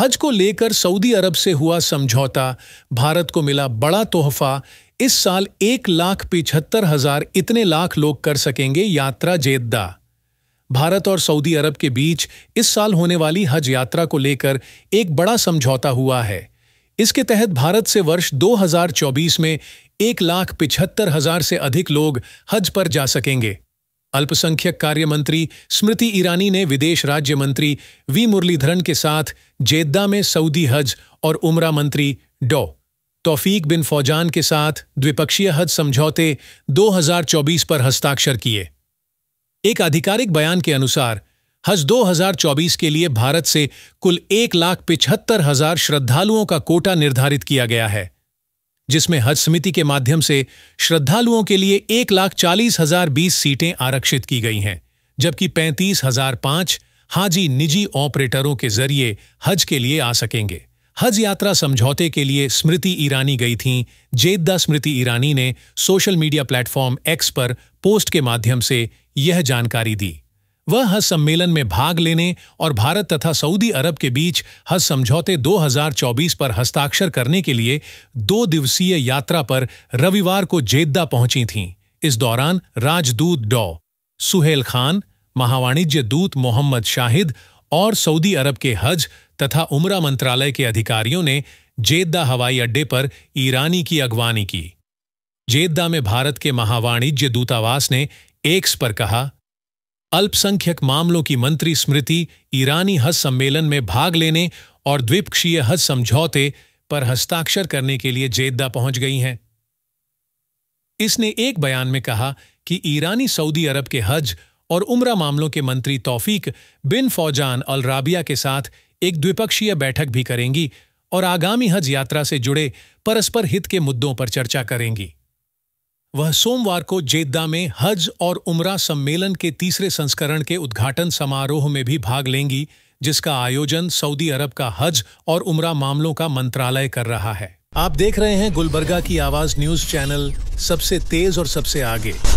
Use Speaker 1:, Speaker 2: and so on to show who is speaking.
Speaker 1: हज को लेकर सऊदी अरब से हुआ समझौता भारत को मिला बड़ा तोहफा इस साल एक लाख पिछहत्तर हजार इतने लाख लोग कर सकेंगे यात्रा जेद्दा भारत और सऊदी अरब के बीच इस साल होने वाली हज यात्रा को लेकर एक बड़ा समझौता हुआ है इसके तहत भारत से वर्ष 2024 में एक लाख पिछहत्तर हजार से अधिक लोग हज पर जा सकेंगे अल्पसंख्यक कार्य मंत्री स्मृति ईरानी ने विदेश राज्य मंत्री वी मुरलीधरन के साथ जेद्दा में सऊदी हज और उमरा मंत्री डॉ तौफीक बिन फौजान के साथ द्विपक्षीय हज समझौते 2024 पर हस्ताक्षर किए एक आधिकारिक बयान के अनुसार हज 2024 के लिए भारत से कुल एक लाख पिछहत्तर हजार श्रद्धालुओं का कोटा निर्धारित किया गया है जिसमें हज समिति के माध्यम से श्रद्धालुओं के लिए एक लाख चालीस हजार बीस सीटें आरक्षित की गई हैं जबकि पैंतीस हजार पांच हाजी निजी ऑपरेटरों के जरिए हज के लिए आ सकेंगे हज यात्रा समझौते के लिए स्मृति ईरानी गई थीं जेद्दा स्मृति ईरानी ने सोशल मीडिया प्लेटफॉर्म एक्स पर पोस्ट के माध्यम से यह जानकारी दी वह हज सम्मेलन में भाग लेने और भारत तथा सऊदी अरब के बीच हज समझौते 2024 पर हस्ताक्षर करने के लिए दो दिवसीय यात्रा पर रविवार को जेद्दा पहुंची थीं इस दौरान राजदूत डॉ सुहेल खान महावाणिज्य दूत मोहम्मद शाहिद और सऊदी अरब के हज तथा उमरा मंत्रालय के अधिकारियों ने जेद्दा हवाई अड्डे पर ईरानी की अगवानी की जेद्दा में भारत के महावाणिज्य दूतावास ने एक्स पर कहा अल्पसंख्यक मामलों की मंत्री स्मृति ईरानी हज सम्मेलन में भाग लेने और द्विपक्षीय हज समझौते पर हस्ताक्षर करने के लिए जेद्दा पहुंच गई हैं इसने एक बयान में कहा कि ईरानी सऊदी अरब के हज और उम्र मामलों के मंत्री तौफीक बिन फौजान अल राबिया के साथ एक द्विपक्षीय बैठक भी करेंगी और आगामी हज यात्रा से जुड़े परस्पर हित के मुद्दों पर चर्चा करेंगी वह सोमवार को जेद्दा में हज और उमरा सम्मेलन के तीसरे संस्करण के उद्घाटन समारोह में भी भाग लेंगी जिसका आयोजन सऊदी अरब का हज और उमरा मामलों का मंत्रालय कर रहा है आप देख रहे हैं गुलबर्गा की आवाज न्यूज चैनल सबसे तेज और सबसे आगे